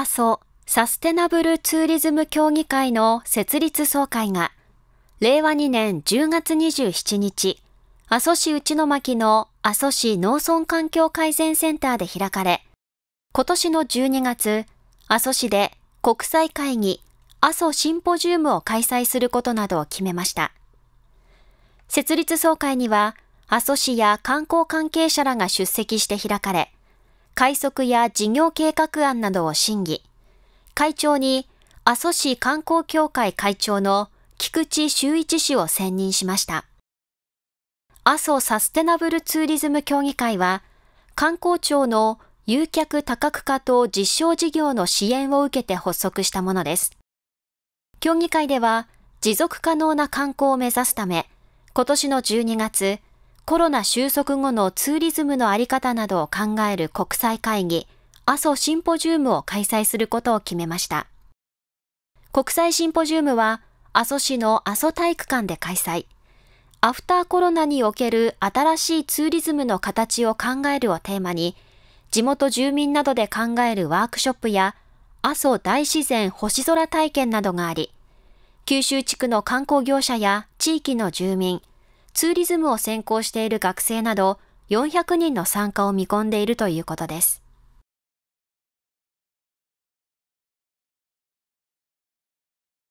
阿蘇サステナブルツーリズム協議会の設立総会が、令和2年10月27日、阿蘇市内巻の阿蘇市農村環境改善センターで開かれ、今年の12月、阿蘇市で国際会議阿蘇シンポジウムを開催することなどを決めました。設立総会には、阿蘇市や観光関係者らが出席して開かれ、改速や事業計画案などを審議、会長に阿蘇市観光協会会長の菊池修一氏を選任しました。阿蘇サステナブルツーリズム協議会は、観光庁の誘客多角化と実証事業の支援を受けて発足したものです。協議会では、持続可能な観光を目指すため、今年の12月、コロナ収束後のツーリズムのあり方などを考える国際会議、阿蘇シンポジウムを開催することを決めました。国際シンポジウムは、阿蘇市の阿蘇体育館で開催。アフターコロナにおける新しいツーリズムの形を考えるをテーマに、地元住民などで考えるワークショップや、阿蘇大自然星空体験などがあり、九州地区の観光業者や地域の住民、ツーリズムを専攻している学生など400人の参加を見込んでいるということです。